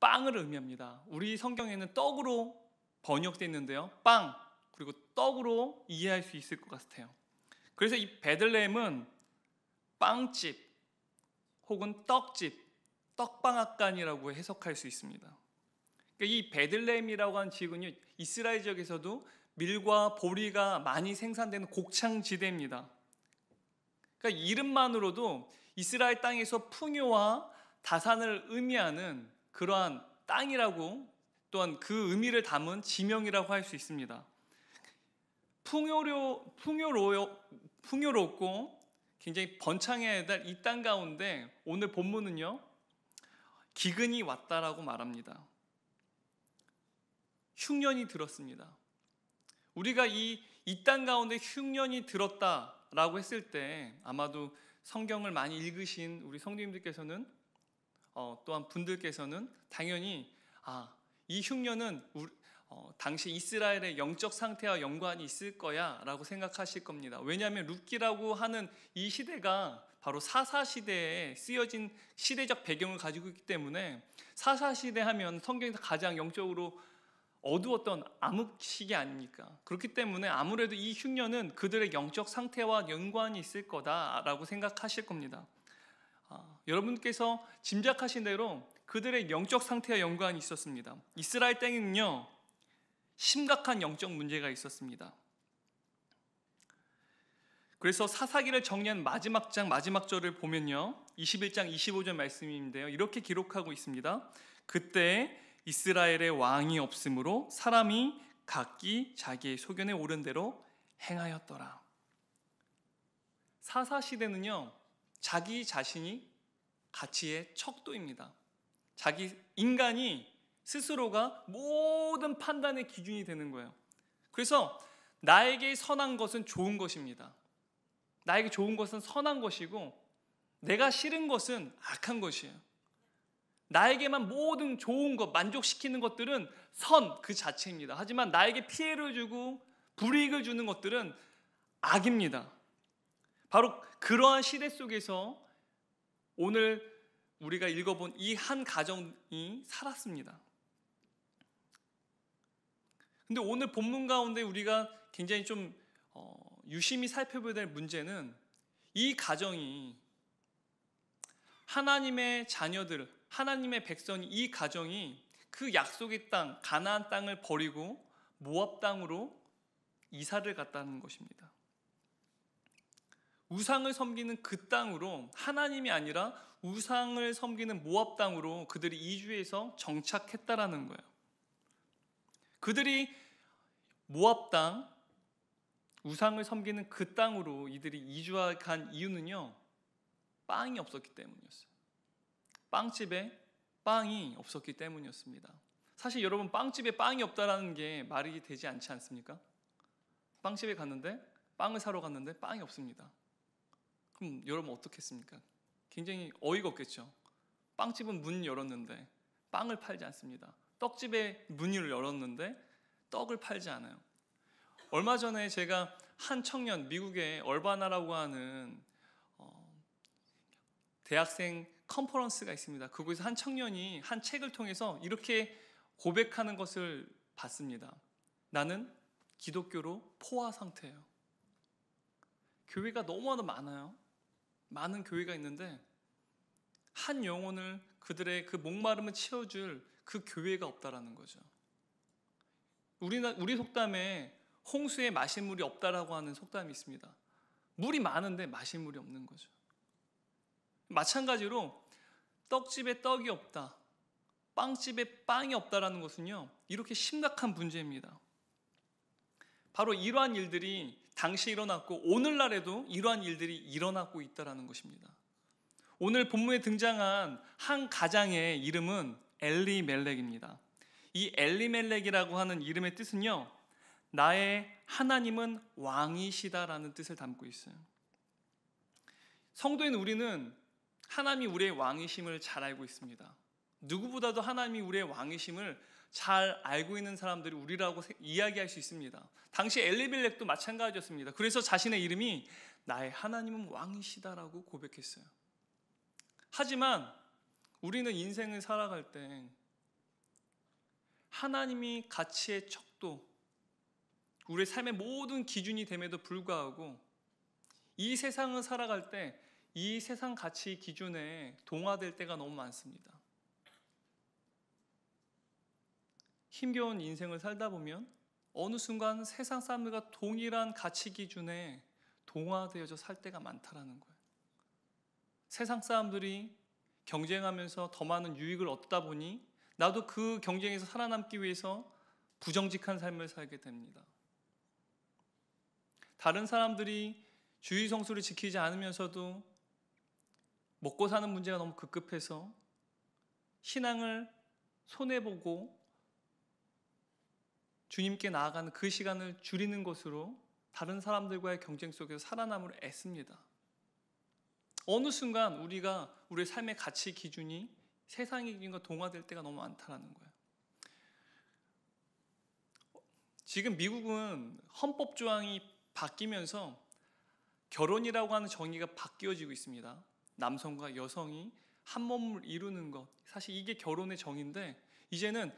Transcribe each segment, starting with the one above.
빵을 의미합니다. 우리 성경에는 떡으로 번역되어 있는데요. 빵 그리고 떡으로 이해할 수 있을 것 같아요. 그래서 이 베들레헴은 빵집 혹은 떡집, 떡방앗간이라고 해석할 수 있습니다. 그러니까 이 베들레헴이라고 하는 지역은요 이스라엘 지역에서도 밀과 보리가 많이 생산되는 곡창지대입니다. 그러니까 이름만으로도 이스라엘 땅에서 풍요와 다산을 의미하는 그러한 땅이라고 또한 그 의미를 담은 지명이라고 할 수 있습니다. 풍요로 풍요로 풍요롭고 굉장히 번창해야 될 이 땅 가운데 오늘 본문은요 기근이 왔다라고 말합니다. 흉년이 들었습니다. 우리가 이 이 땅 가운데 흉년이 들었다라고 했을 때 아마도 성경을 많이 읽으신 우리 성도님들께서는 어, 또한 분들께서는 당연히 아, 이 흉년은 우리, 어, 당시 이스라엘의 영적 상태와 연관이 있을 거야 라고 생각하실 겁니다. 왜냐하면 룻기라고 하는 이 시대가 바로 사사시대에 쓰여진 시대적 배경을 가지고 있기 때문에 사사시대 하면 성경에서 가장 영적으로 어두웠던 암흑시기 아닙니까? 그렇기 때문에 아무래도 이 흉년은 그들의 영적 상태와 연관이 있을 거다라고 생각하실 겁니다. 아, 여러분께서 짐작하신 대로 그들의 영적 상태와 연관이 있었습니다. 이스라엘 땅에는요 심각한 영적 문제가 있었습니다. 그래서 사사기를 정리한 마지막 장 마지막 절을 보면요 21장 25절 말씀인데요 이렇게 기록하고 있습니다. 그때 이스라엘의 왕이 없으므로 사람이 각기 자기의 소견에 오른 대로 행하였더라. 사사 시대는요 자기 자신이 가치의 척도입니다. 자기 인간이 스스로가 모든 판단의 기준이 되는 거예요. 그래서 나에게 선한 것은 좋은 것입니다. 나에게 좋은 것은 선한 것이고 내가 싫은 것은 악한 것이에요. 나에게만 모든 좋은 것, 만족시키는 것들은 선 그 자체입니다. 하지만 나에게 피해를 주고 불이익을 주는 것들은 악입니다. 바로 그러한 시대 속에서 오늘 우리가 읽어본 이 한 가정이 살았습니다. 근데 오늘 본문 가운데 우리가 굉장히 좀 어, 유심히 살펴봐야 될 문제는 이 가정이 하나님의 자녀들, 하나님의 백성이 이 가정이 그 약속의 땅 가나안 땅을 버리고 모압 땅으로 이사를 갔다는 것입니다. 우상을 섬기는 그 땅으로 하나님이 아니라 우상을 섬기는 모압 땅으로 그들이 이주해서 정착했다라는 거예요. 그들이 모압 땅 우상을 섬기는 그 땅으로 이들이 이주한 이유는요. 빵이 없었기 때문이었어요. 빵집에 빵이 없었기 때문이었습니다. 사실 여러분 빵집에 빵이 없다라는 게 말이 되지 않지 않습니까? 빵집에 갔는데 빵을 사러 갔는데 빵이 없습니다. 그럼 음, 여러분 어떻겠습니까? 굉장히 어이가 없겠죠. 빵집은 문 열었는데 빵을 팔지 않습니다. 떡집에 문을 열었는데 떡을 팔지 않아요. 얼마 전에 제가 한 청년 미국의 얼바나라고 하는 어, 대학생 컨퍼런스가 있습니다. 그곳에서 한 청년이 한 책을 통해서 이렇게 고백하는 것을 봤습니다. 나는 기독교로 포화 상태예요. 교회가 너무나도 많아요. 많은 교회가 있는데 한 영혼을 그들의 그 목마름을 채워줄 그 교회가 없다라는 거죠. 우리 우리 속담에 홍수에 마실 물이 없다라고 하는 속담이 있습니다. 물이 많은데 마실 물이 없는 거죠. 마찬가지로 떡집에 떡이 없다, 빵집에 빵이 없다라는 것은요 이렇게 심각한 문제입니다. 바로 이러한 일들이 당시 일어났고 오늘날에도 이러한 일들이 일어나고 있다라는 것입니다. 오늘 본문에 등장한 한 가장의 이름은 엘리멜렉입니다. 이 엘리멜렉이라고 하는 이름의 뜻은요. 나의 하나님은 왕이시다라는 뜻을 담고 있어요. 성도인 우리는 하나님이 우리의 왕이심을 잘 알고 있습니다. 누구보다도 하나님이 우리의 왕이심을 잘 알고 있는 사람들이 우리라고 이야기할 수 있습니다. 당시 엘리빌렉도 마찬가지였습니다. 그래서 자신의 이름이 나의 하나님은 왕이시다라고 고백했어요. 하지만 우리는 인생을 살아갈 때 하나님이 가치의 척도, 우리의 삶의 모든 기준이 됨에도 불구하고 이 세상을 살아갈 때 이 세상 가치 기준에 동화될 때가 너무 많습니다. 힘겨운 인생을 살다 보면 어느 순간 세상 사람들과 동일한 가치 기준에 동화되어져 살 때가 많다라는 거예요. 세상 사람들이 경쟁하면서 더 많은 유익을 얻다 보니 나도 그 경쟁에서 살아남기 위해서 부정직한 삶을 살게 됩니다. 다른 사람들이 주의 성수를 지키지 않으면서도 먹고 사는 문제가 너무 급급해서 신앙을 손해보고 주님께 나아가는 그 시간을 줄이는 것으로 다른 사람들과의 경쟁 속에서 살아남으려 애씁니다. 어느 순간 우리가 우리의 삶의 가치 기준이 세상의 기준과 동화될 때가 너무 많다라는 거예요. 지금 미국은 헌법 조항이 바뀌면서 결혼이라고 하는 정의가 바뀌어지고 있습니다. 남성과 여성이 한 몸을 이루는 것. 사실 이게 결혼의 정의인데 이제는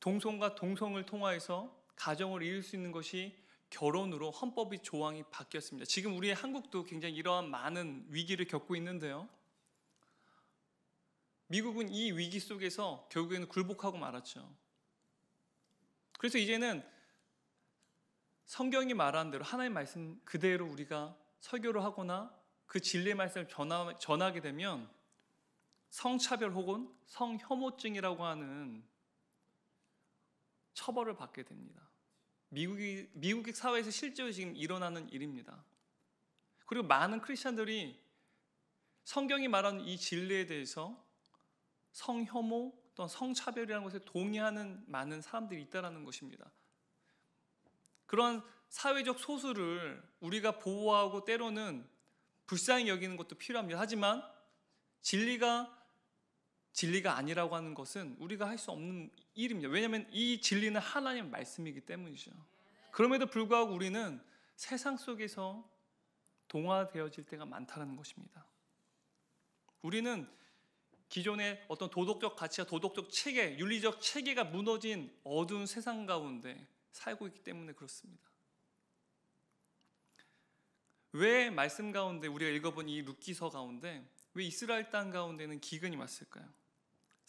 동성과 동성을 통하여서 가정을 이룰 수 있는 것이 결혼으로 헌법의 조항이 바뀌었습니다. 지금 우리의 한국도 굉장히 이러한 많은 위기를 겪고 있는데요. 미국은 이 위기 속에서 결국에는 굴복하고 말았죠. 그래서 이제는 성경이 말하는 대로 하나의 말씀 그대로 우리가 설교를 하거나 그 진리의 말씀을 전하, 전하게 되면 성차별 혹은 성혐오증이라고 하는 처벌을 받게 됩니다. 미국이 미국 사회에서 실제로 지금 일어나는 일입니다. 그리고 많은 크리스천들이 성경이 말하는 이 진리에 대해서 성혐오 또는 성차별이라는 것에 동의하는 많은 사람들이 있다라는 것입니다. 그런 사회적 소수를 우리가 보호하고 때로는 불쌍히 여기는 것도 필요합니다. 하지만 진리가 진리가 아니라고 하는 것은 우리가 할 수 없는 일입니다. 왜냐하면 이 진리는 하나님 말씀이기 때문이죠. 그럼에도 불구하고 우리는 세상 속에서 동화되어질 때가 많다는 것입니다. 우리는 기존의 어떤 도덕적 가치와 도덕적 체계, 윤리적 체계가 무너진 어두운 세상 가운데 살고 있기 때문에 그렇습니다. 왜 말씀 가운데 우리가 읽어본 이 룻기서 가운데 왜 이스라엘 땅 가운데는 기근이 왔을까요?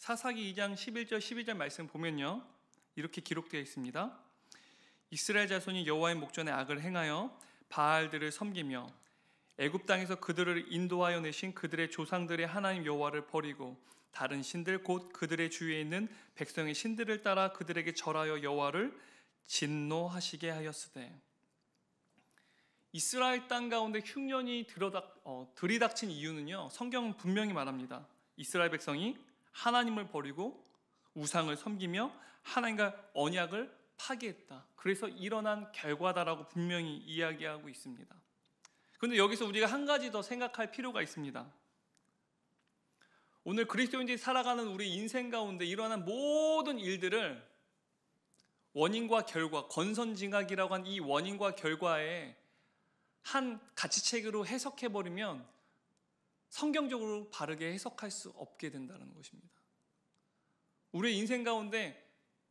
사사기 2장 11절 12절 말씀 보면요. 이렇게 기록되어 있습니다. 이스라엘 자손이 여호와의 목전에 악을 행하여 바알들을 섬기며 애굽 땅에서 그들을 인도하여 내신 그들의 조상들의 하나님 여호와를 버리고 다른 신들 곧 그들의 주위에 있는 백성의 신들을 따라 그들에게 절하여 여호와를 진노하시게 하였으되 이스라엘 땅 가운데 흉년이 어, 들이닥친 이유는요 성경은 분명히 말합니다 이스라엘 백성이 하나님을 버리고 우상을 섬기며 하나님과 언약을 파괴했다. 그래서 일어난 결과다라고 분명히 이야기하고 있습니다. 근데 여기서 우리가 한 가지 더 생각할 필요가 있습니다. 오늘 그리스도인들이 살아가는 우리 인생 가운데 일어난 모든 일들을 원인과 결과, 건선징악이라고한 이 원인과 결과에 한 가치체계로 해석해버리면 성경적으로 바르게 해석할 수 없게 된다는 것입니다. 우리 인생 가운데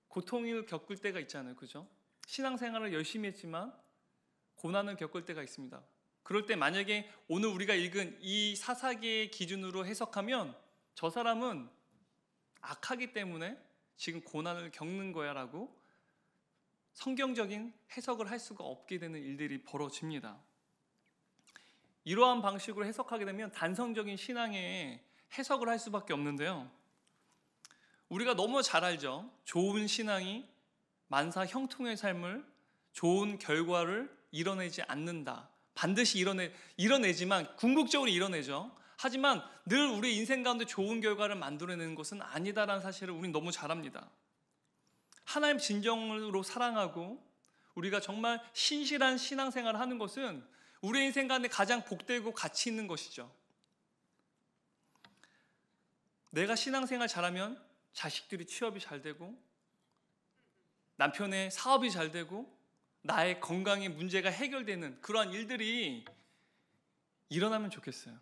고통을 겪을 때가 있잖아요. 그죠? 신앙생활을 열심히 했지만 고난을 겪을 때가 있습니다. 그럴 때 만약에 오늘 우리가 읽은 이 사사기의 기준으로 해석하면 저 사람은 악하기 때문에 지금 고난을 겪는 거야라고 성경적인 해석을 할 수가 없게 되는 일들이 벌어집니다. 이러한 방식으로 해석하게 되면 단성적인 신앙에 해석을 할 수밖에 없는데요. 우리가 너무 잘 알죠. 좋은 신앙이 만사 형통의 삶을 좋은 결과를 이뤄내지 않는다. 반드시 이뤄내 이뤄내지만 궁극적으로 이뤄내죠. 하지만 늘 우리 인생 가운데 좋은 결과를 만들어내는 것은 아니다라는 사실을 우리는 너무 잘 압니다. 하나님 진정으로 사랑하고 우리가 정말 신실한 신앙생활을 하는 것은 우리의 인생 가운데 가장 복되고 가치 있는 것이죠. 내가 신앙생활 잘하면 자식들이 취업이 잘 되고 남편의 사업이 잘 되고 나의 건강의 문제가 해결되는 그러한 일들이 일어나면 좋겠어요.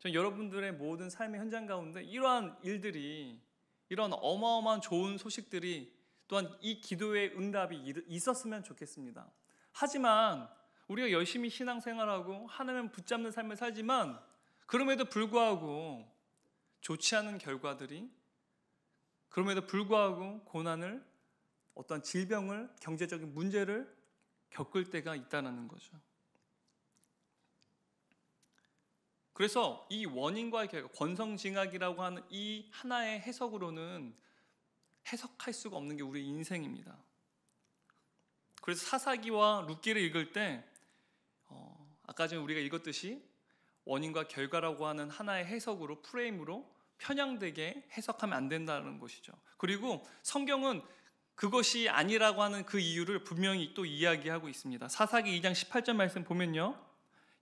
전 여러분들의 모든 삶의 현장 가운데 이러한 일들이 이런 어마어마한 좋은 소식들이 또한 이 기도의 응답이 있었으면 좋겠습니다. 하지만 우리가 열심히 신앙생활하고 하나님 붙잡는 삶을 살지만 그럼에도 불구하고 좋지 않은 결과들이 그럼에도 불구하고 고난을 어떤 질병을 경제적인 문제를 겪을 때가 있다는 거죠. 그래서 이원인과 결과, 권성징악이라고 하는 이 하나의 해석으로는 해석할 수가 없는 게 우리 인생입니다. 그래서 사사기와 룻기를 읽을 때 아까 전에 우리가 읽었듯이 원인과 결과라고 하는 하나의 해석으로 프레임으로 편향되게 해석하면 안 된다는 것이죠. 그리고 성경은 그것이 아니라고 하는 그 이유를 분명히 또 이야기하고 있습니다. 사사기 2장 18절 말씀 보면요.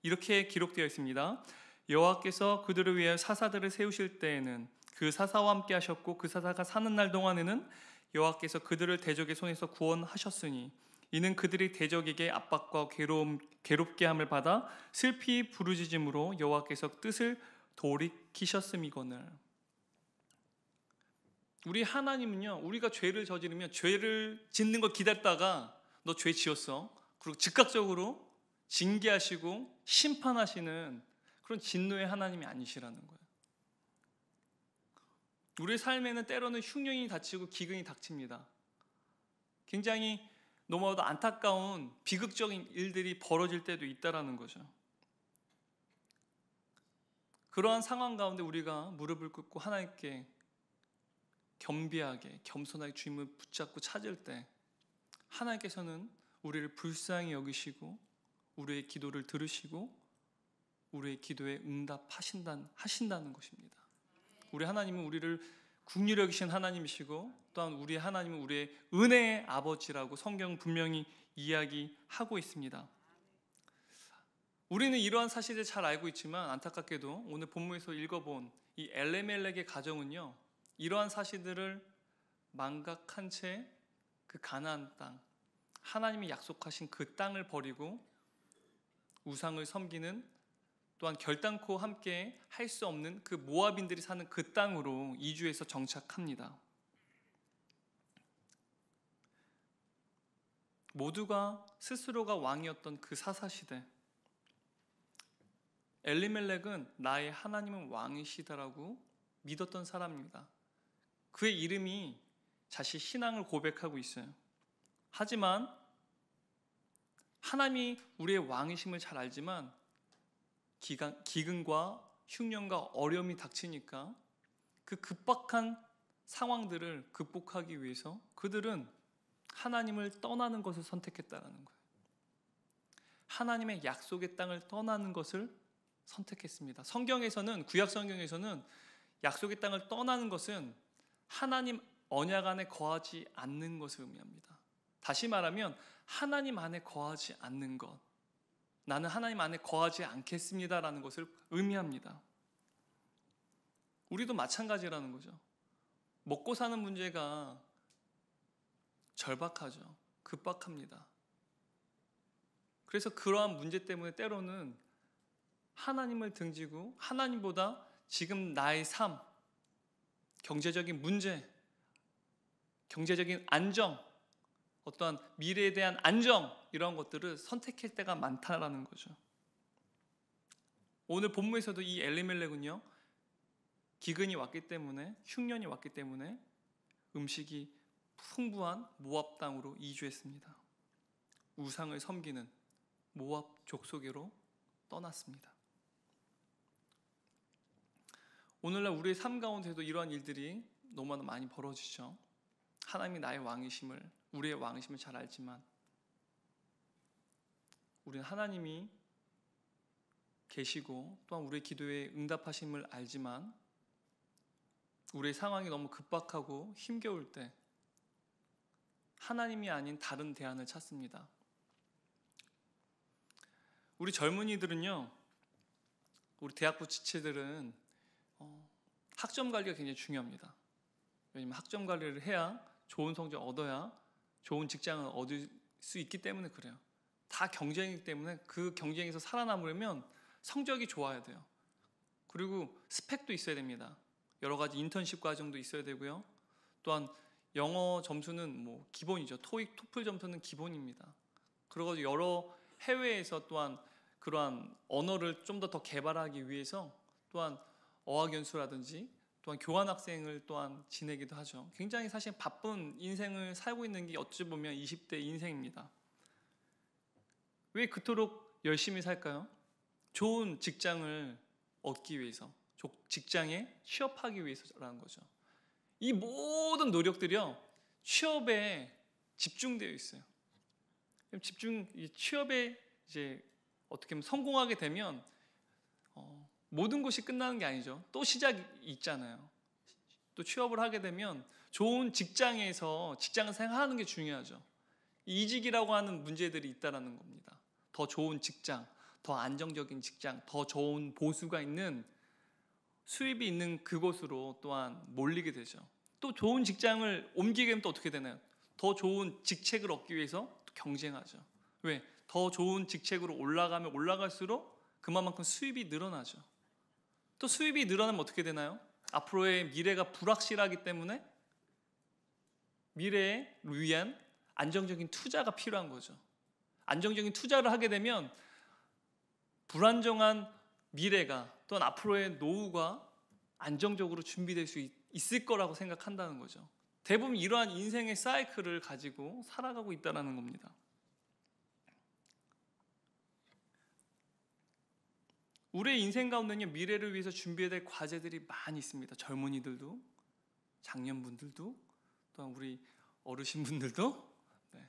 이렇게 기록되어 있습니다. 여호와께서 그들을 위해 사사들을 세우실 때에는 그 사사와 함께 하셨고 그 사사가 사는 날 동안에는 여호와께서 그들을 대적의 손에서 구원하셨으니 이는 그들이 대적에게 압박과 괴로움, 괴롭게 함을 받아 슬피 부르짖음으로 여호와께서 뜻을 돌이키셨음이거늘. 우리 하나님은요, 우리가 죄를 저지르면 죄를 짓는 걸 기다렸다가 너 죄 지었어. 그리고 즉각적으로 징계하시고 심판하시는 그런 진노의 하나님이 아니시라는 거예요. 우리 삶에는 때로는 흉령이 닥치고 기근이 닥칩니다. 굉장히 너무나도 안타까운 비극적인 일들이 벌어질 때도 있다라는 거죠. 그러한 상황 가운데 우리가 무릎을 꿇고 하나님께 겸비하게 겸손하게 주님을 붙잡고 찾을 때 하나님께서는 우리를 불쌍히 여기시고 우리의 기도를 들으시고 우리의 기도에 응답하신다는 것입니다. 우리 하나님은 우리를 국률력이신 하나님이시고 또한 우리 하나님은 우리의 은혜의 아버지라고 성경 분명히 이야기하고 있습니다. 우리는 이러한 사실을 잘 알고 있지만 안타깝게도 오늘 본문에서 읽어본 이 엘레멜렉의 가정은요 이러한 사실들을 망각한 채 그 가나안 땅 하나님이 약속하신 그 땅을 버리고 우상을 섬기는 또한 결단코 함께 할 수 없는 그 모압인들이 사는 그 땅으로 이주해서 정착합니다. 모두가 스스로가 왕이었던 그 사사시대 엘리멜렉은 나의 하나님은 왕이시다라고 믿었던 사람입니다. 그의 이름이 자신 신앙을 고백하고 있어요. 하지만 하나님이 우리의 왕이심을 잘 알지만 기근과 흉년과 어려움이 닥치니까 그 급박한 상황들을 극복하기 위해서 그들은 하나님을 떠나는 것을 선택했다라는 거예요. 하나님의 약속의 땅을 떠나는 것을 선택했습니다. 성경에서는 구약 성경에서는 약속의 땅을 떠나는 것은 하나님 언약 안에 거하지 않는 것을 의미합니다. 다시 말하면 하나님 안에 거하지 않는 것. 나는 하나님 안에 거하지 않겠습니다라는 것을 의미합니다. 우리도 마찬가지라는 거죠. 먹고 사는 문제가 절박하죠. 급박합니다. 그래서 그러한 문제 때문에 때로는 하나님을 등지고 하나님보다 지금 나의 삶, 경제적인 문제, 경제적인 안정, 어떠한 미래에 대한 안정 이런 것들을 선택할 때가 많다라는 거죠. 오늘 본문에서도 이 엘리멜렉은요 기근이 왔기 때문에 흉년이 왔기 때문에 음식이 풍부한 모압 땅으로 이주했습니다. 우상을 섬기는 모압 족속으로 떠났습니다. 오늘날 우리의 삶 가운데도 이러한 일들이 너무나 많이 벌어지죠. 하나님이 나의 왕이심을 우리의 왕심을 잘 알지만 우리는 하나님이 계시고 또한 우리의 기도에 응답하심을 알지만 우리의 상황이 너무 급박하고 힘겨울 때 하나님이 아닌 다른 대안을 찾습니다. 우리 젊은이들은요, 우리 대학부 지체들은 어, 학점 관리가 굉장히 중요합니다. 왜냐면 하 학점 관리를 해야 좋은 성적 얻어야 좋은 직장을 얻을 수 있기 때문에 그래요. 다 경쟁이기 때문에 그 경쟁에서 살아남으려면 성적이 좋아야 돼요. 그리고 스펙도 있어야 됩니다. 여러 가지 인턴십 과정도 있어야 되고요. 또한 영어 점수는 뭐 기본이죠. 토익, 토플 점수는 기본입니다. 그러고 여러 해외에서 또한 그러한 언어를 좀 더더 더 개발하기 위해서 또한 어학연수라든지 또한 교환 학생을 또한 지내기도 하죠. 굉장히 사실 바쁜 인생을 살고 있는 게 어찌 보면 20대 인생입니다. 왜 그토록 열심히 살까요? 좋은 직장을 얻기 위해서, 직장에 취업하기 위해서라는 거죠. 이 모든 노력들이요, 취업에 집중되어 있어요. 집중, 취업에 이제 어떻게 보면 성공하게 되면 모든 것이 끝나는 게 아니죠. 또 시작이 있잖아요. 또 취업을 하게 되면 좋은 직장에서 직장 생활하는 게 중요하죠. 이직이라고 하는 문제들이 있다라는 겁니다. 더 좋은 직장, 더 안정적인 직장, 더 좋은 보수가 있는 수입이 있는 그곳으로 또한 몰리게 되죠. 또 좋은 직장을 옮기게 되면 또 어떻게 되나요? 더 좋은 직책을 얻기 위해서 경쟁하죠. 왜? 더 좋은 직책으로 올라가면 올라갈수록 그만큼 수입이 늘어나죠. 또 수입이 늘어나면 어떻게 되나요? 앞으로의 미래가 불확실하기 때문에 미래에 위한 안정적인 투자가 필요한 거죠. 안정적인 투자를 하게 되면 불안정한 미래가 또는 앞으로의 노후가 안정적으로 준비될 수 있, 있을 거라고 생각한다는 거죠. 대부분 이러한 인생의 사이클을 가지고 살아가고 있다는 겁니다. 우리의 인생 가운데는 미래를 위해서 준비해야 될 과제들이 많이 있습니다. 젊은이들도, 장년분들도, 또한 우리 어르신분들도 네.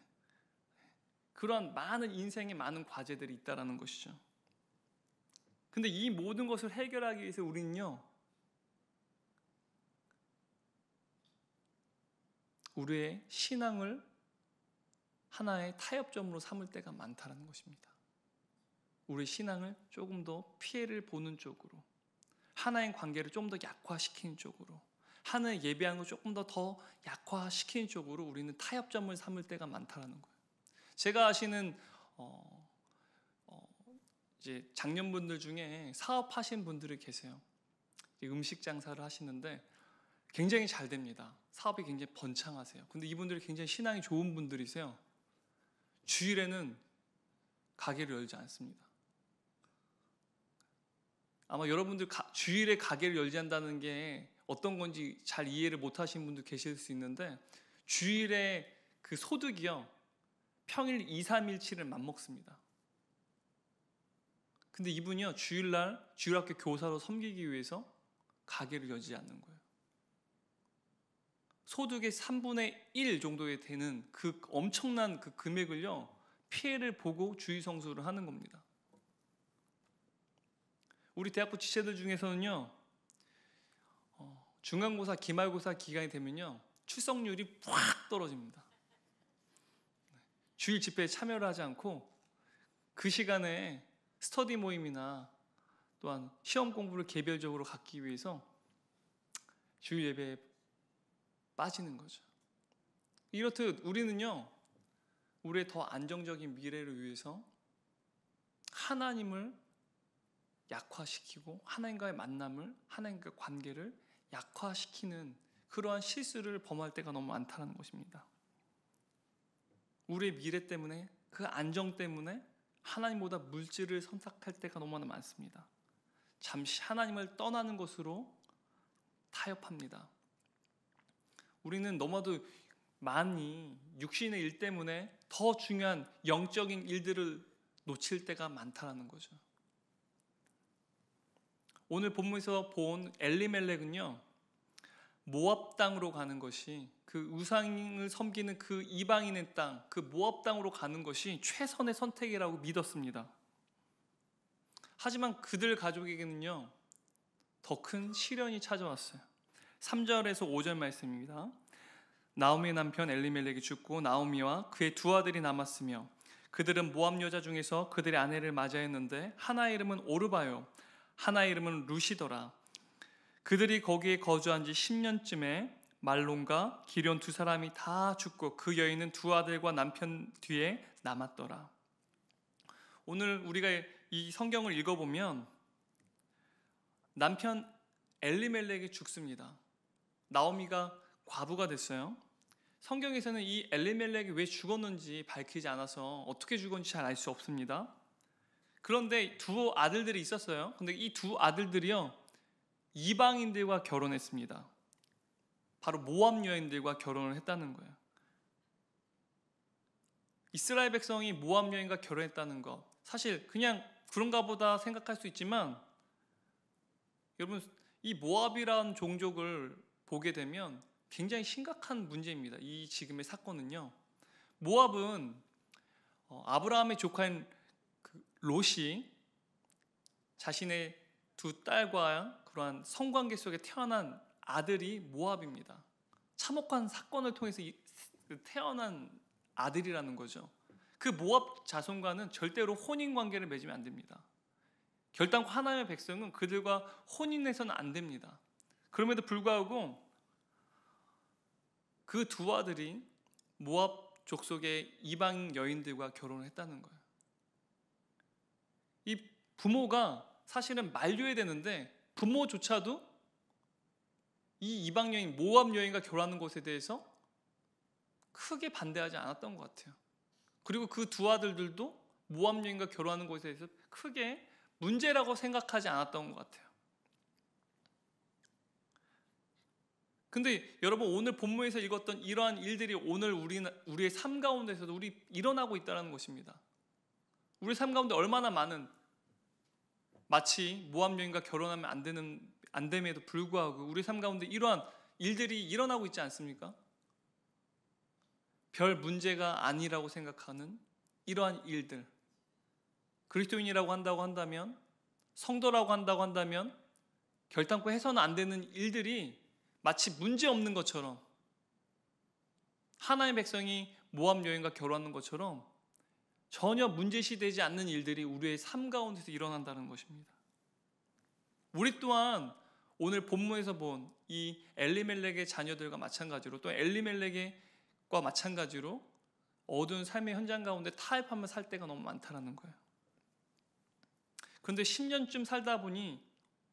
그런 많은 인생의 많은 과제들이 있다는 것이죠. 근데 이 모든 것을 해결하기 위해서 우리는요. 우리의 신앙을 하나의 타협점으로 삼을 때가 많다는 것입니다. 우리 신앙을 조금 더 피해를 보는 쪽으로 하나의 관계를 좀 더 약화시키는 쪽으로 하나의 예배것을 조금 더 더 약화시키는 쪽으로 우리는 타협점을 삼을 때가 많다라는 거예요. 제가 아시는 어, 어, 이제 장년분들 중에 사업하신 분들이 계세요. 음식 장사를 하시는데 굉장히 잘 됩니다. 사업이 굉장히 번창하세요. 근데 이분들이 굉장히 신앙이 좋은 분들이세요. 주일에는 가게를 열지 않습니다. 아마 여러분들 가, 주일에 가게를 열지 한다는 게 어떤 건지 잘 이해를 못하신 분도 계실 수 있는데 주일에 그 소득이요. 평일 2, 3일치를 맞먹습니다. 근데 이분이요. 주일날 주일학교 교사로 섬기기 위해서 가게를 열지 않는 거예요. 소득의 3분의 1 정도에 되는 그 엄청난 그 금액을요. 피해를 보고 주의 성수를 하는 겁니다. 우리 대학부 지체들 중에서는요, 어, 중간고사, 기말고사 기간이 되면요, 출석률이 확 떨어집니다. 네. 주일 집회에 참여를 하지 않고 그 시간에 스터디 모임이나 또한 시험 공부를 개별적으로 갖기 위해서 주일 예배에 빠지는 거죠. 이렇듯 우리는요, 우리의 더 안정적인 미래를 위해서 하나님을 약화시키고 하나님과의 만남을 하나님과의 관계를 약화시키는 그러한 실수를 범할 때가 너무 많다는 것입니다. 우리의 미래 때문에 그 안정 때문에 하나님보다 물질을 선택할 때가 너무나 많습니다. 잠시 하나님을 떠나는 것으로 타협합니다. 우리는 너무도 많이 육신의 일 때문에 더 중요한 영적인 일들을 놓칠 때가 많다라는 거죠. 오늘 본문에서 본 엘리멜렉은요 모압 땅으로 가는 것이 그 우상을 섬기는 그 이방인의 땅, 그 모압 땅으로 가는 것이 최선의 선택이라고 믿었습니다. 하지만 그들 가족에게는요 더 큰 시련이 찾아왔어요. 3절에서 5절 말씀입니다. 나오미의 남편 엘리멜렉이 죽고 나오미와 그의 두 아들이 남았으며 그들은 모압 여자 중에서 그들의 아내를 맞이했는데 하나 이름은 오르바요 하나 의 이름은 루시더라. 그들이 거기에 거주한 지 10년쯤에 말론과 기련 두 사람이 다 죽고 그 여인은 두 아들과 남편 뒤에 남았더라. 오늘 우리가 이 성경을 읽어보면 남편 엘리멜렉이 죽습니다. 나오미가 과부가 됐어요. 성경에서는 이 엘리멜렉이 왜 죽었는지 밝히지 않아서 어떻게 죽었는지 잘 알 수 없습니다. 그런데 두 아들들이 있었어요. 근데 이 두 아들들이요. 이방인들과 결혼했습니다. 바로 모압 여인들과 결혼을 했다는 거예요. 이스라엘 백성이 모압 여인과 결혼했다는 거. 사실 그냥 그런가 보다 생각할 수 있지만 여러분 이 모압이라는 종족을 보게 되면 굉장히 심각한 문제입니다. 이 지금의 사건은요. 모압은 어, 아브라함의 조카인 롯이 자신의 두 딸과 그러한 성관계 속에 태어난 아들이 모압입니다. 참혹한 사건을 통해서 그 태어난 아들이라는 거죠. 그 모압 자손과는 절대로 혼인 관계를 맺으면 안 됩니다. 결단코 하나님의 백성은 그들과 혼인해서는 안 됩니다. 그럼에도 불구하고 그 두 아들이 모압 족속의 이방 여인들과 결혼을 했다는 거예요. 이 부모가 사실은 만료해야 되는데 부모조차도 이 이방 여인 모압 여인과 결혼하는 것에 대해서 크게 반대하지 않았던 것 같아요. 그리고 그 두 아들들도 모압 여인과 결혼하는 것에 대해서 크게 문제라고 생각하지 않았던 것 같아요. 근데 여러분 오늘 본문에서 읽었던 이러한 일들이 오늘 우리 우리의 삶 가운데서도 우리 일어나고 있다는 것입니다. 우리 삶 가운데 얼마나 많은 마치 모함 여인과 결혼하면 안 되는 안 됨에도 불구하고 우리 삶 가운데 이러한 일들이 일어나고 있지 않습니까? 별 문제가 아니라고 생각하는 이러한 일들. 그리스도인이라고 한다고 한다면 성도라고 한다고 한다면 결단코 해서는 안 되는 일들이 마치 문제 없는 것처럼 하나의 백성이 모함 여인과 결혼하는 것처럼 전혀 문제시 되지 않는 일들이 우리의 삶 가운데서 일어난다는 것입니다. 우리 또한 오늘 본문에서 본 이 엘리멜렉의 자녀들과 마찬가지로 또 엘리멜렉과 마찬가지로 어두운 삶의 현장 가운데 타협하며 살 때가 너무 많다라는 거예요. 그런데 10년쯤 살다 보니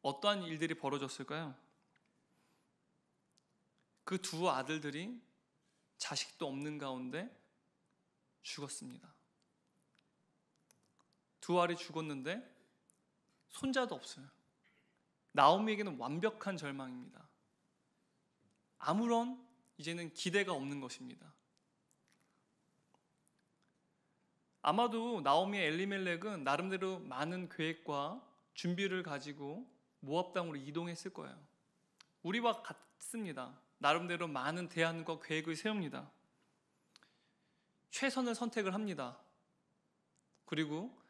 어떠한 일들이 벌어졌을까요? 그 두 아들들이 자식도 없는 가운데 죽었습니다. 두 알이 죽었는데 손자도 없어요. 나오미에게는 완벽한 절망입니다. 아무런 이제는 기대가 없는 것입니다. 아마도 나오미의 엘리멜렉은 나름대로 많은 계획과 준비를 가지고 모압 당으로 이동했을 거예요. 우리와 같습니다. 나름대로 많은 대안과 계획을 세웁니다. 최선을 선택을 합니다. 그리고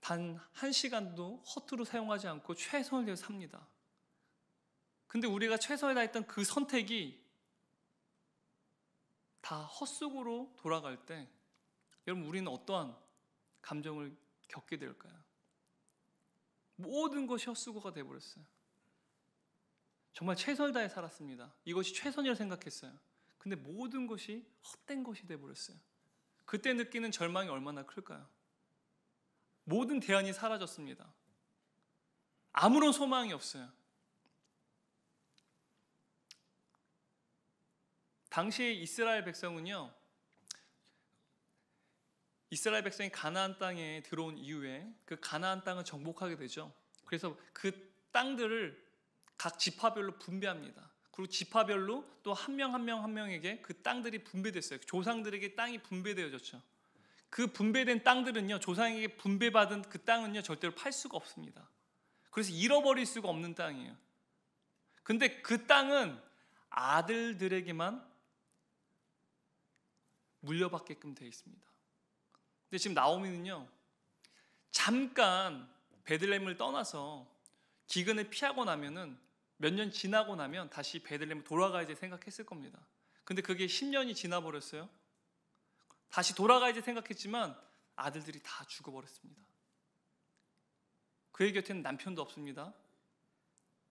단한 시간도 허투루 사용하지 않고 최선을 다해 삽니다. 근데 우리가 최선을 다했던 그 선택이 다 헛수고로 돌아갈 때 여러분 우리는 어떠한 감정을 겪게 될까요? 모든 것이 헛수고가 돼버렸어요. 정말 최선을 다해 살았습니다. 이것이 최선이라 생각했어요. 근데 모든 것이 헛된 것이 돼버렸어요. 그때 느끼는 절망이 얼마나 클까요? 모든 대안이 사라졌습니다. 아무런 소망이 없어요. 당시 이스라엘 백성은요. 이스라엘 백성이 가나안 땅에 들어온 이후에 그 가나안 땅을 정복하게 되죠. 그래서 그 땅들을 각 지파별로 분배합니다. 그리고 지파별로 또 한 명 한 명한 한명 한 명에게 그 땅들이 분배됐어요. 조상들에게 땅이 분배되어졌죠. 그 분배된 땅들은요 조상에게 분배받은 그 땅은요 절대로 팔 수가 없습니다. 그래서 잃어버릴 수가 없는 땅이에요. 근데 그 땅은 아들들에게만 물려받게끔 되어 있습니다. 근데 지금 나오미는요 잠깐 베들레헴을 떠나서 기근을 피하고 나면은 몇 년 지나고 나면 다시 베들레헴 돌아가야지 생각했을 겁니다. 근데 그게 10년이 지나버렸어요. 다시 돌아가야지 생각했지만 아들들이 다 죽어버렸습니다. 그의 곁에는 남편도 없습니다.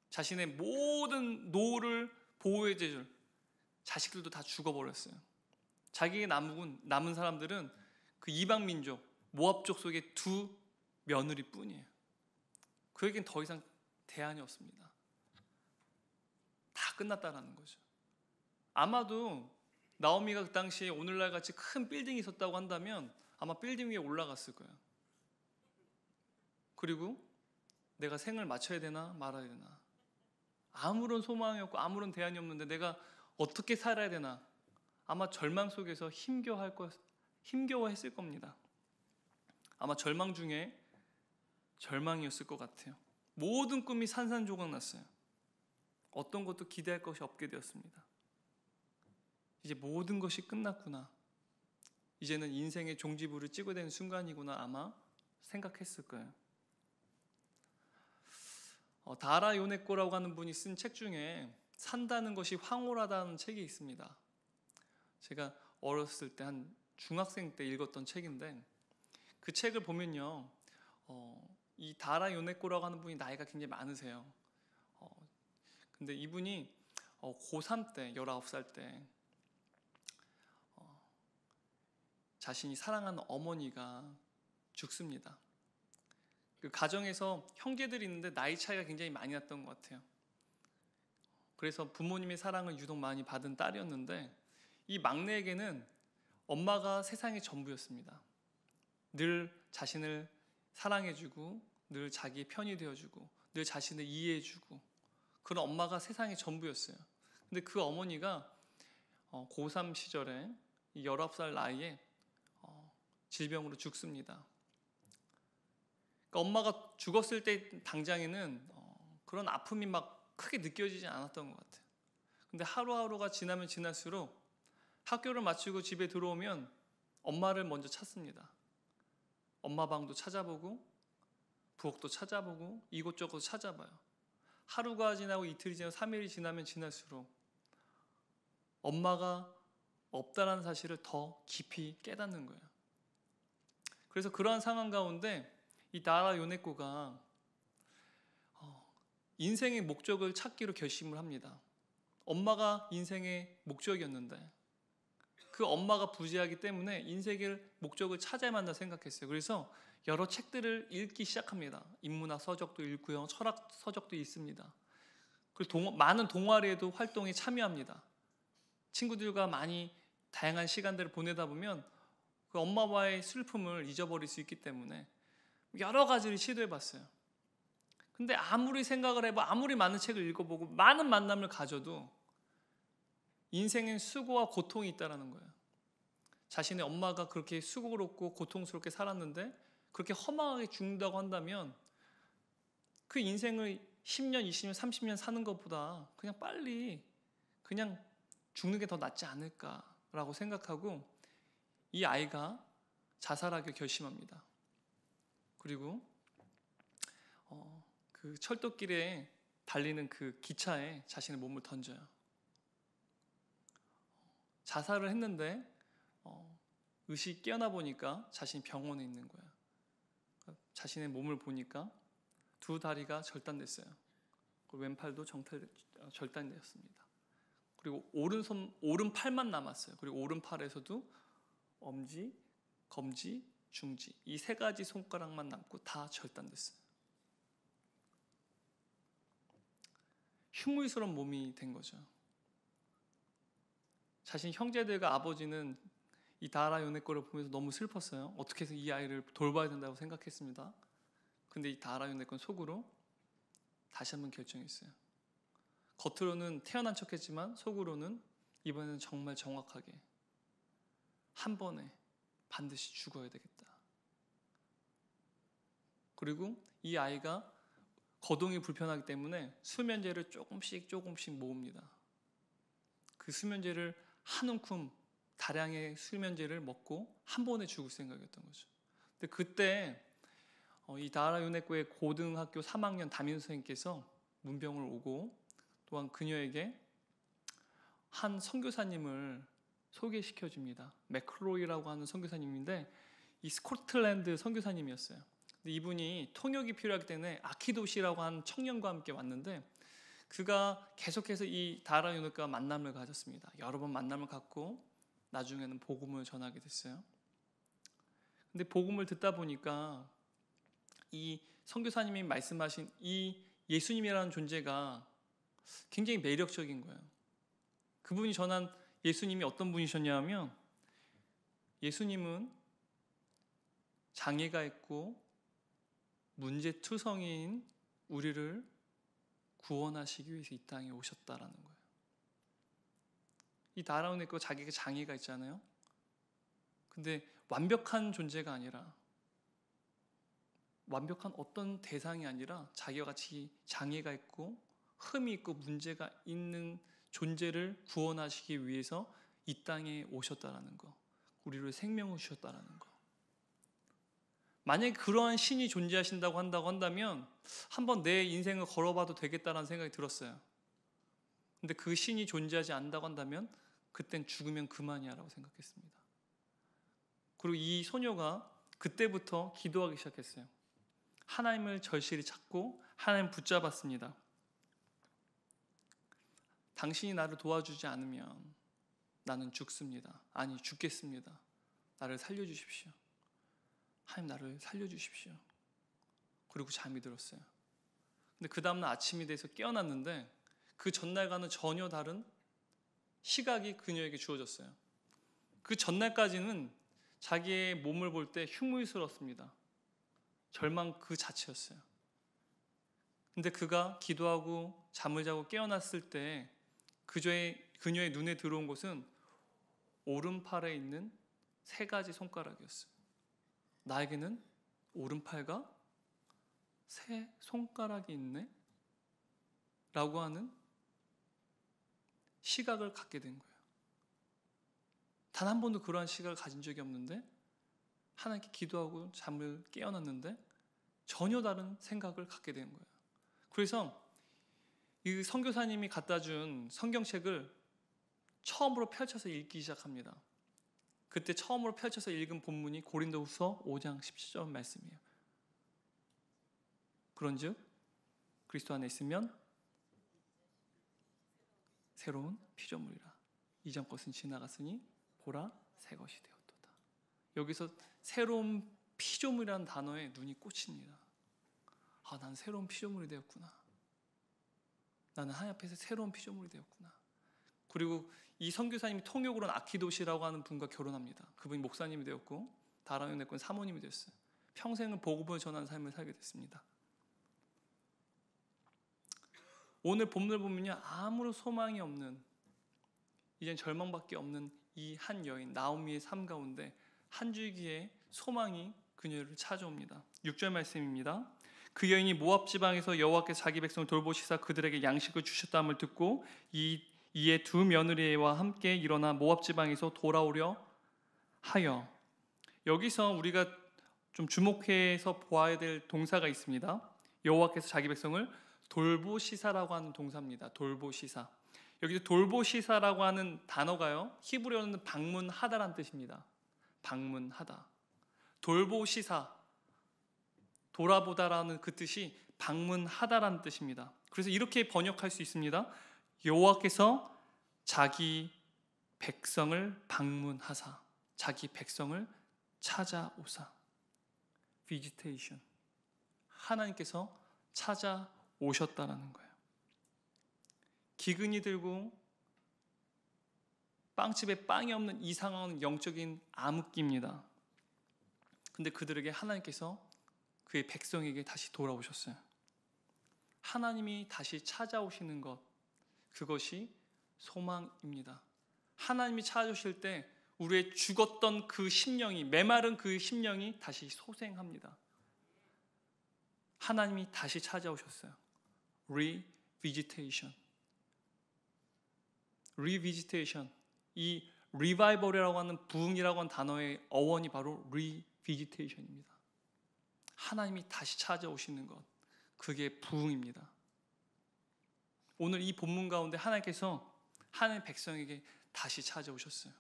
자신의 모든 노를 보호해줄 자식들도 다 죽어버렸어요. 자기에 남은, 남은 사람들은 그 이방 민족 모압족 속의 두 며느리뿐이에요. 그에겐 더 이상 대안이 없습니다. 다 끝났다라는 거죠. 아마도 나오미가 그 당시에 오늘날 같이 큰 빌딩이 있었다고 한다면 아마 빌딩 위에 올라갔을 거야. 그리고 내가 생을 맞춰야 되나 말아야 되나. 아무런 소망이 없고 아무런 대안이 없는데 내가 어떻게 살아야 되나. 아마 절망 속에서 힘겨워할 것, 힘겨워했을 겁니다. 아마 절망 중에 절망이었을 것 같아요. 모든 꿈이 산산조각 났어요. 어떤 것도 기대할 것이 없게 되었습니다. 이제 모든 것이 끝났구나. 이제는 인생의 종지부를 찍어댄 순간이구나 아마 생각했을 거예요. 어, 다라 요네코라고 하는 분이 쓴 책 중에 산다는 것이 황홀하다는 책이 있습니다. 제가 어렸을 때 한 중학생 때 읽었던 책인데 그 책을 보면요, 어, 이 다라 요네코라고 하는 분이 나이가 굉장히 많으세요. 어, 근데 이분이 어, 고3 때, 19살 때 자신이 사랑하는 어머니가 죽습니다. 그 가정에서 형제들이 있는데 나이 차이가 굉장히 많이 났던 것 같아요. 그래서 부모님의 사랑을 유독 많이 받은 딸이었는데 이 막내에게는 엄마가 세상의 전부였습니다. 늘 자신을 사랑해주고 늘 자기의 편이 되어주고 늘 자신을 이해해주고 그런 엄마가 세상의 전부였어요. 근데 그 어머니가 어, 고3 시절에 19살 나이에 질병으로 죽습니다. 그러니까 엄마가 죽었을 때 당장에는 어, 그런 아픔이 막 크게 느껴지지 않았던 것 같아요. 근데 하루하루가 지나면 지날수록 학교를 마치고 집에 들어오면 엄마를 먼저 찾습니다. 엄마 방도 찾아보고 부엌도 찾아보고 이곳저곳 찾아봐요. 하루가 지나고 이틀이 지나고 3일이 지나면 지날수록 엄마가 없다라는 사실을 더 깊이 깨닫는 거예요. 그래서 그러한 상황 가운데 이 나라 요네코가 어, 인생의 목적을 찾기로 결심을 합니다. 엄마가 인생의 목적이었는데 그 엄마가 부재하기 때문에 인생의 목적을 찾아야 한다 생각했어요. 그래서 여러 책들을 읽기 시작합니다. 인문학 서적도 읽고요. 철학 서적도 있습니다. 그리고 동, 많은 동아리에도 활동에 참여합니다. 친구들과 많이 다양한 시간들을 보내다 보면 그 엄마와의 슬픔을 잊어버릴 수 있기 때문에 여러 가지를 시도해 봤어요. 근데 아무리 생각을 해봐, 아무리 많은 책을 읽어보고 많은 만남을 가져도 인생엔 수고와 고통이 있다라는 거예요. 자신의 엄마가 그렇게 수고롭고 고통스럽게 살았는데 그렇게 허망하게 죽는다고 한다면 그 인생을 10년, 20년, 30년 사는 것보다 그냥 빨리 그냥 죽는 게 더 낫지 않을까라고 생각하고 이 아이가 자살하기 결심합니다. 그리고 어, 그 철도길에 달리는 그 기차에 자신의 몸을 던져요. 자살을 했는데 어, 의식 깨어나 보니까 자신이 병원에 있는 거야. 자신의 몸을 보니까 두 다리가 절단됐어요. 그 왼팔도 정탈, 어, 절단되었습니다. 그리고 오른손 오른팔만 남았어요. 그리고 오른팔에서도 엄지, 검지, 중지 이 세 가지 손가락만 남고 다 절단됐어요. 흉물스러운 몸이 된 거죠. 자신 형제들과 아버지는 이 다라 요네 거를 보면서 너무 슬펐어요. 어떻게 해서 이 아이를 돌봐야 된다고 생각했습니다. 근데 이 다라 요네 건 속으로 다시 한번 결정했어요. 겉으로는 태어난 척했지만 속으로는 이번에는 정말 정확하게 한 번에 반드시 죽어야 되겠다. 그리고 이 아이가 거동이 불편하기 때문에 수면제를 조금씩 조금씩 모읍니다. 그 수면제를 한 움큼 다량의 수면제를 먹고 한 번에 죽을 생각이었던 거죠. 근데 그때 어, 이 다라 유네코의 고등학교 3학년 담임 선생님께서 문병을 오고 또한 그녀에게 한 선교사님을 소개시켜 줍니다. 맥클로이라고 하는 선교사님인데 이 스코틀랜드 선교사님이었어요. 근데 이분이 통역이 필요하기 때문에 아키도시라고 한 청년과 함께 왔는데 그가 계속해서 이 다라 유누과 만남을 가졌습니다. 여러 번 만남을 갖고 나중에는 복음을 전하게 됐어요. 근데 복음을 듣다 보니까 이 선교사님이 말씀하신 이 예수님이라는 존재가 굉장히 매력적인 거예요. 그분이 전한 예수님이 어떤 분이셨냐면 예수님은 장애가 있고 문제투성인 우리를 구원하시기 위해서 이 땅에 오셨다라는 거예요. 이 다라운에 거 그 자기가 장애가 있잖아요. 근데 완벽한 존재가 아니라 완벽한 어떤 대상이 아니라 자기와 같이 장애가 있고 흠이 있고 문제가 있는 존재를 구원하시기 위해서 이 땅에 오셨다라는 거. 우리를 생명을 주셨다라는 거. 만약에 그러한 신이 존재하신다고 한다고 한다면 한 번 내 인생을 걸어봐도 되겠다라는 생각이 들었어요. 근데 그 신이 존재하지 않는다고 한다면 그땐 죽으면 그만이야라고 생각했습니다. 그리고 이 소녀가 그때부터 기도하기 시작했어요. 하나님을 절실히 찾고 하나님 붙잡았습니다. 당신이 나를 도와주지 않으면 나는 죽습니다. 아니, 죽겠습니다. 나를 살려주십시오. 하나님 나를 살려주십시오. 그리고 잠이 들었어요. 근데 그 다음날 아침이 돼서 깨어났는데 그 전날과는 전혀 다른 시각이 그녀에게 주어졌어요. 그 전날까지는 자기의 몸을 볼 때흉물스러웠습니다 절망 그 자체였어요. 근데 그가 기도하고 잠을 자고 깨어났을 때 그녀의, 그녀의 눈에 들어온 것은 오른팔에 있는 세 가지 손가락이었어요. 나에게는 오른팔과 세 손가락이 있네? 라고 하는 시각을 갖게 된 거예요. 단 한 번도 그러한 시각을 가진 적이 없는데, 하나님께 기도하고 잠을 깨어났는데, 전혀 다른 생각을 갖게 된 거예요. 그래서 이성교사님이 갖다 준 성경책을 처음으로 펼쳐서 읽기 시작합니다. 그때 처음으로 펼쳐서 읽은 본문이 고린도후서 5장 17절 말씀이에요. 그런즉 그리스도 안에 있으면 새로운 피조물이라 이전 것은 지나갔으니 보라 새 것이 되었도다. 여기서 새로운 피조물이라는 단어에 눈이 꽂힙니다. 아, 난 새로운 피조물이 되었구나. 나는 하나님 앞에서 새로운 피조물이 되었구나. 그리고 이 선교사님이 통역으로는 아키도시라고 하는 분과 결혼합니다. 그분이 목사님이 되었고 다라연의권 사모님이 됐어요. 평생을 복음을 전하는 삶을 살게 됐습니다. 오늘 본문을 보면요 아무런 소망이 없는 이젠 절망밖에 없는 이 한 여인 나오미의 삶 가운데 한 줄기의 소망이 그녀를 찾아옵니다. 6절 말씀입니다. 그 여인이 모압 지방에서 여호와께 자기 백성을 돌보시사 그들에게 양식을 주셨다함을 듣고 이 이에 두 며느리와 함께 일어나 모압 지방에서 돌아오려 하여 여기서 우리가 좀 주목해서 보아야 될 동사가 있습니다. 여호와께서 자기 백성을 돌보시사라고 하는 동사입니다. 돌보시사. 여기서 돌보시사라고 하는 단어가요. 히브리어는 방문하다란 뜻입니다. 방문하다. 돌보시사 돌아보다라는 그 뜻이 방문하다라는 뜻입니다. 그래서 이렇게 번역할 수 있습니다. 여호와께서 자기 백성을 방문하사 자기 백성을 찾아오사 비지테이션 하나님께서 찾아오셨다라는 거예요. 기근이 들고 빵집에 빵이 없는 이 상황은 영적인 암흑기입니다. 근데 그들에게 하나님께서 그의 백성에게 다시 돌아오셨어요. 하나님이 다시 찾아오시는 것, 그것이 소망입니다. 하나님이 찾아오실 때 우리의 죽었던 그 심령이, 메마른 그 심령이 다시 소생합니다. 하나님이 다시 찾아오셨어요. Revisitation. Revisitation. 이 revival이라고 하는 부흥이라고 하는 단어의 어원이 바로 revisitation입니다. 하나님이 다시 찾아오시는 것. 그게 부흥입니다. 오늘 이 본문 가운데 하나님께서 하나님 백성에게 다시 찾아오셨어요.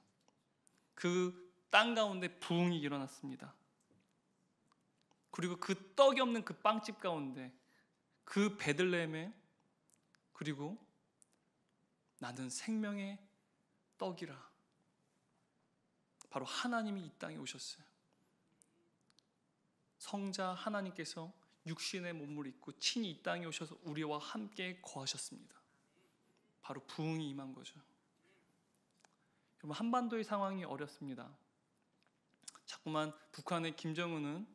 그 땅 가운데 부흥이 일어났습니다. 그리고 그 떡이 없는 그 빵집 가운데 그 베들레헴에 그리고 나는 생명의 떡이라 바로 하나님이 이 땅에 오셨어요. 성자 하나님께서 육신의 몸을 입고 친히 이 땅에 오셔서 우리와 함께 거하셨습니다. 바로 부흥이 임한 거죠. 여러분 한반도의 상황이 어렵습니다. 자꾸만 북한의 김정은은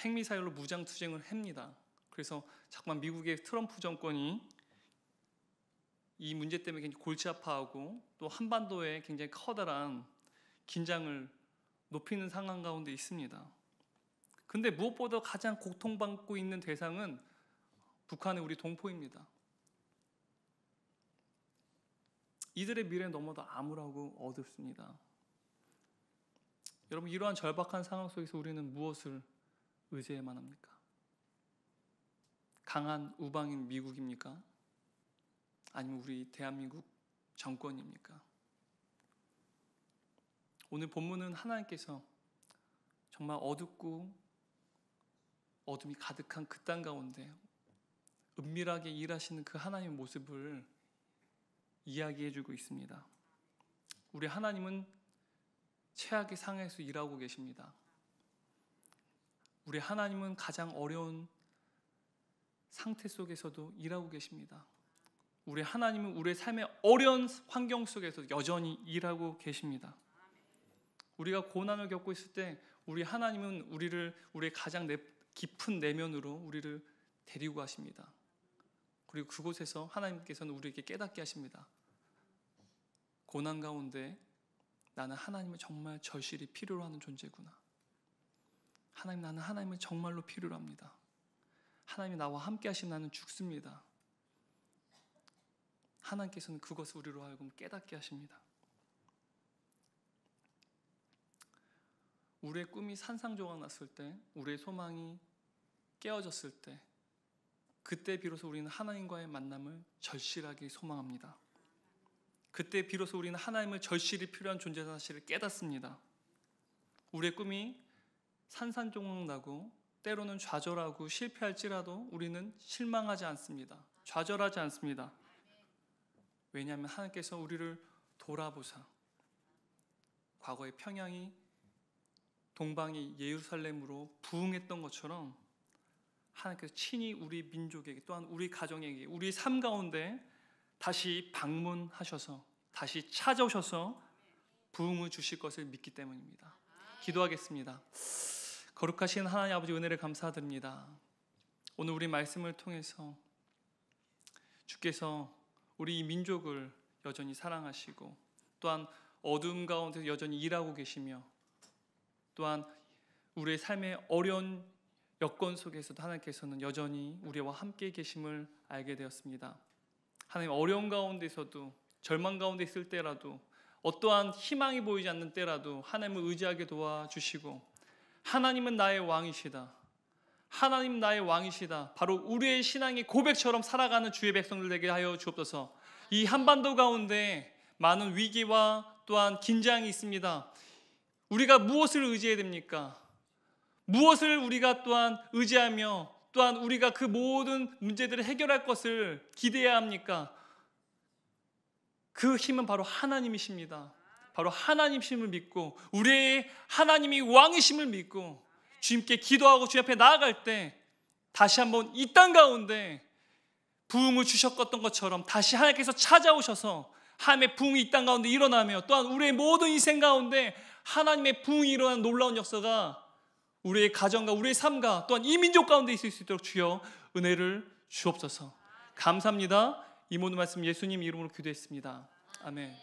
핵미사일로 무장 투쟁을 합니다. 그래서 자꾸만 미국의 트럼프 정권이 이 문제 때문에 굉장히 골치 아파하고 또 한반도에 굉장히 커다란 긴장을 높이는 상황 가운데 있습니다. 근데 무엇보다 가장 고통받고 있는 대상은 북한의 우리 동포입니다. 이들의 미래 는 너무도 암울하고 어둡습니다. 여러분 이러한 절박한 상황 속에서 우리는 무엇을 의지해야만 합니까? 강한 우방인 미국입니까? 아니면 우리 대한민국 정권입니까? 오늘 본문은 하나님께서 정말 어둡고 어둠이 가득한 그 땅 가운데 은밀하게 일하시는 그 하나님의 모습을 이야기해주고 있습니다. 우리 하나님은 최악의 상에서 일하고 계십니다. 우리 하나님은 가장 어려운 상태 속에서도 일하고 계십니다. 우리 하나님은 우리의 삶의 어려운 환경 속에서 여전히 일하고 계십니다. 우리가 고난을 겪고 있을 때 우리 하나님은 우리를 우리의 가장 깊은 내면으로 우리를 데리고 가십니다. 그리고 그곳에서 하나님께서는 우리에게 깨닫게 하십니다. 고난 가운데 나는 하나님을 정말 절실히 필요로 하는 존재구나. 하나님, 나는 하나님을 정말로 필요로 합니다. 하나님이 나와 함께 하시면 나는 죽습니다. 하나님께서는 그것을 우리로 하여금 깨닫게 하십니다. 우리의 꿈이 산상조각 났을 때, 우리의 소망이 깨어졌을 때 그때 비로소 우리는 하나님과의 만남을 절실하게 소망합니다. 그때 비로소 우리는 하나님을 절실히 필요한 존재 사실을 깨닫습니다. 우리의 꿈이 산산조각나고 때로는 좌절하고 실패할지라도 우리는 실망하지 않습니다. 좌절하지 않습니다. 왜냐하면 하나님께서 우리를 돌아보사 과거의 평양이 동방이 예루살렘으로 부흥했던 것처럼 하나님께서 친히 우리 민족에게 또한 우리 가정에게 우리 삶 가운데 다시 방문하셔서 다시 찾아오셔서 부흥을 주실 것을 믿기 때문입니다. 기도하겠습니다. 거룩하신 하나님 아버지 은혜를 감사드립니다. 오늘 우리 말씀을 통해서 주께서 우리 민족을 여전히 사랑하시고 또한 어둠 가운데 여전히 일하고 계시며 또한 우리의 삶의 어려운 여건 속에서도 하나님께서는 여전히 우리와 함께 계심을 알게 되었습니다. 하나님 어려운 가운데서도 절망 가운데 있을 때라도 어떠한 희망이 보이지 않는 때라도 하나님을 의지하게 도와주시고 하나님은 나의 왕이시다. 하나님 나의 왕이시다. 바로 우리의 신앙이 고백처럼 살아가는 주의 백성들 되게 하여 주옵소서. 이 한반도 가운데 많은 위기와 또한 긴장이 있습니다. 우리가 무엇을 의지해야 됩니까? 무엇을 우리가 또한 의지하며 또한 우리가 그 모든 문제들을 해결할 것을 기대해야 합니까? 그 힘은 바로 하나님이십니다. 바로 하나님심을 믿고 우리의 하나님이 왕이심을 믿고 주님께 기도하고 주님 앞에 나아갈 때 다시 한번 이 땅 가운데 부흥을 주셨던 것처럼 다시 하나님께서 찾아오셔서 하나님의 부흥이 이 땅 가운데 일어나며 또한 우리의 모든 인생 가운데 하나님의 부흥이 일어난 놀라운 역사가 우리의 가정과 우리의 삶과 또한 이 민족 가운데 있을 수 있도록 주여 은혜를 주옵소서. 감사합니다. 이모든 말씀 예수님 이름으로 기도했습니다. 아멘.